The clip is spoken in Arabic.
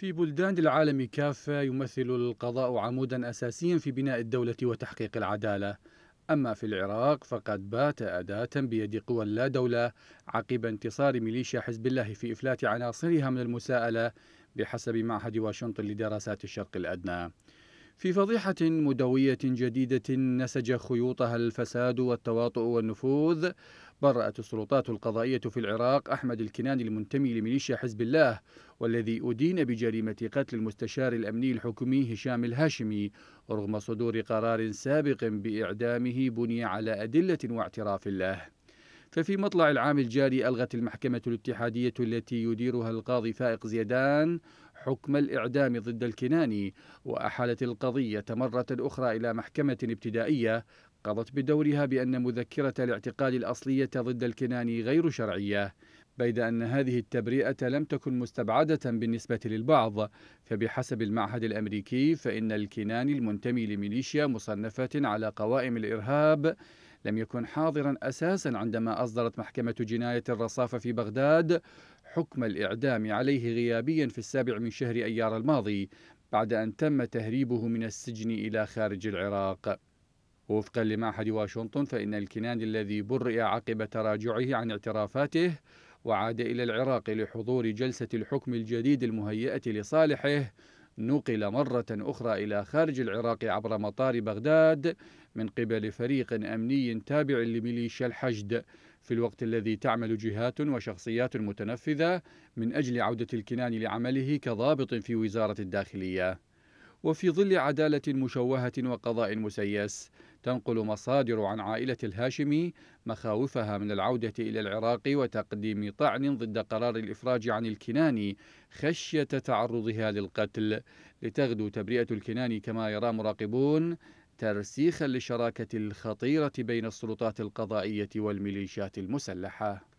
في بلدان العالم كافة يمثل القضاء عمودا أساسيا في بناء الدولة وتحقيق العدالة أما في العراق فقد بات أداة بيد قوى لا دولة عقب انتصار ميليشيا حزب الله في إفلات عناصرها من المساءلة بحسب معهد واشنطن لدراسات الشرق الأدنى في فضيحة مدوية جديدة نسج خيوطها الفساد والتواطؤ والنفوذ برأت السلطات القضائية في العراق أحمد الكناني المنتمي لميليشيا حزب الله والذي أدين بجريمة قتل المستشار الأمني الحكومي هشام الهاشمي رغم صدور قرار سابق بإعدامه بني على أدلة واعتراف له ففي مطلع العام الجاري ألغت المحكمة الاتحادية التي يديرها القاضي فائق زيدان حكم الإعدام ضد الكناني وأحالت القضية مرة أخرى إلى محكمة ابتدائية قضت بدورها بأن مذكرة الاعتقال الأصلية ضد الكناني غير شرعية بيد أن هذه التبرئة لم تكن مستبعدة بالنسبة للبعض فبحسب المعهد الأمريكي فإن الكنان المنتمي لميليشيا مصنفة على قوائم الإرهاب لم يكن حاضرا أساسا عندما أصدرت محكمة جناية الرصافة في بغداد حكم الإعدام عليه غيابيا في السابع من شهر أيار الماضي بعد أن تم تهريبه من السجن إلى خارج العراق وفقا لمعهد واشنطن فإن الكنان الذي برئ عقب تراجعه عن اعترافاته وعاد إلى العراق لحضور جلسة الحكم الجديد المهيئة لصالحه نقل مرة أخرى إلى خارج العراق عبر مطار بغداد من قبل فريق أمني تابع لميليشيا الحشد في الوقت الذي تعمل جهات وشخصيات متنفذة من أجل عودة الكنان لعمله كضابط في وزارة الداخلية وفي ظل عدالة مشوهة وقضاء مسيس تنقل مصادر عن عائلة الهاشمي مخاوفها من العودة إلى العراق وتقديم طعن ضد قرار الإفراج عن الكناني خشية تعرضها للقتل لتغدو تبرئة الكناني كما يرى مراقبون ترسيخا للشراكة الخطيرة بين السلطات القضائية والميليشيات المسلحة